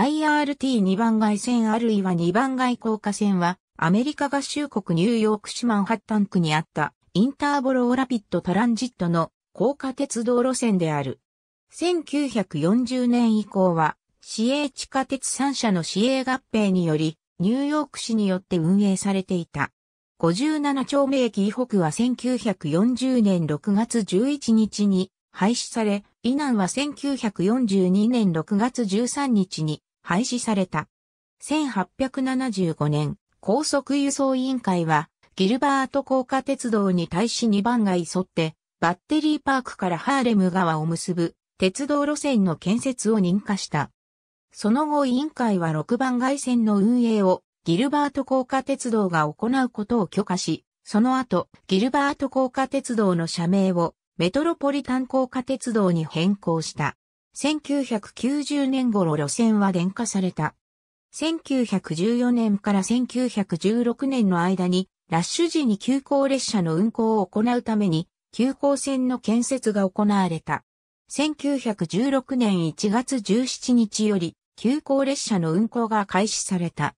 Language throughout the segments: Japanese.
IRT2 番街線あるいは2番街高架線は、アメリカ合衆国ニューヨーク市マンハッタン区にあったインターボローラピッドトランジットの高架鉄道路線である。1940年以降は、市営地下鉄3社の市営合併により、ニューヨーク市によって運営されていた。57丁目駅以北は1940年6月11日に廃止され、以南は1942年6月13日に廃止された。1875年、高速輸送委員会は、ギルバート高架鉄道に対し2番街沿って、バッテリーパークからハーレム川を結ぶ鉄道路線の建設を認可した。その後委員会は6番街線の運営をギルバート高架鉄道が行うことを許可し、その後、ギルバート高架鉄道の社名をメトロポリタン高架鉄道に変更した。1990年頃路線は電化された。1914年から1916年の間に、ラッシュ時に急行列車の運行を行うために、急行線の建設が行われた。1916年1月17日より、急行列車の運行が開始された。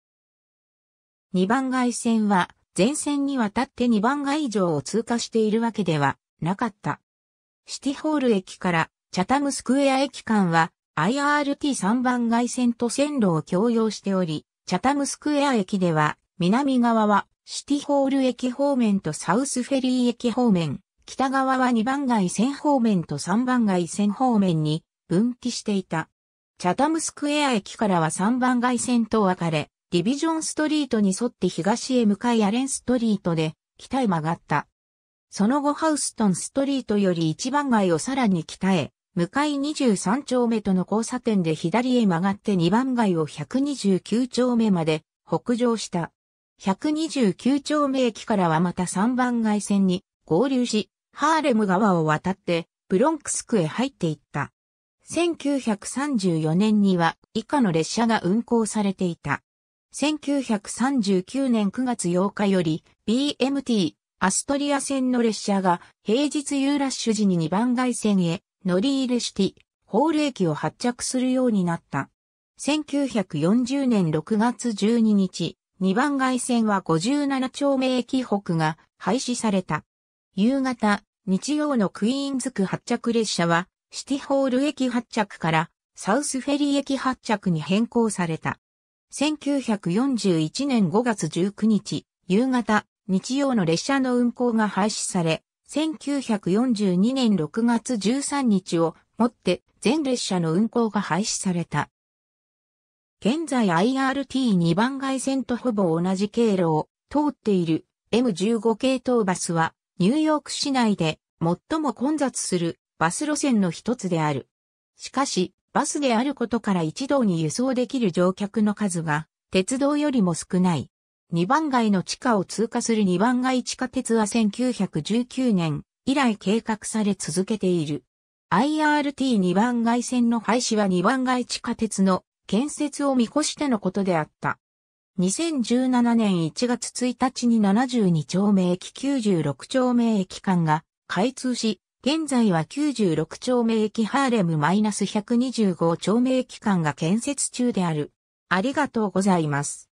2番街線は、前線にわたって2番街以上を通過しているわけではなかった。シティホール駅からチャタムスクエア駅間は IRT3 番街線と線路を共用しており、チャタムスクエア駅では南側はシティホール駅方面とサウスフェリー駅方面、北側は2番街線方面と3番街線方面に分岐していた。チャタムスクエア駅からは3番街線と分かれ、ディビジョンストリートに沿って東へ向かいアレンストリートで北へ曲がった。その後ハウストンストリートより1番街をさらに北へ向かい23丁目との交差点で左へ曲がって2番街を129丁目まで北上した。129丁目駅からはまた3番街線に合流し、ハーレム川を渡ってブロンクス区へ入っていった。1934年には以下の列車が運行されていた。1939年9月8日より BMT アストリア線の列車が平日ユーラッシュ時に2番街線へ乗り入ティ、ホール駅を発着するようになった。1940年6月12日、2番街線は57丁目駅北が廃止された。夕方、日曜のクイーンズ区発着列車は、シティホール駅発着からサウスフェリー駅発着に変更された。1941年5月19日、夕方、日曜の列車の運行が廃止され、1942年6月13日をもって全列車の運行が廃止された。現在 IRT2 番街線とほぼ同じ経路を通っている M15 系統バスはニューヨーク市内で最も混雑するバス路線の一つである。しかし、バスであることから一堂に輸送できる乗客の数が鉄道よりも少ない。2番街の地下を通過する2番街地下鉄は1919年以来計画され続けている。IRT2 番街線の廃止は2番街地下鉄の建設を見越してのことであった。2017年1月1日に72丁目駅96丁目駅間が開通し、現在は96丁目駅ハーレム -125 丁目駅間が建設中である。ありがとうございます。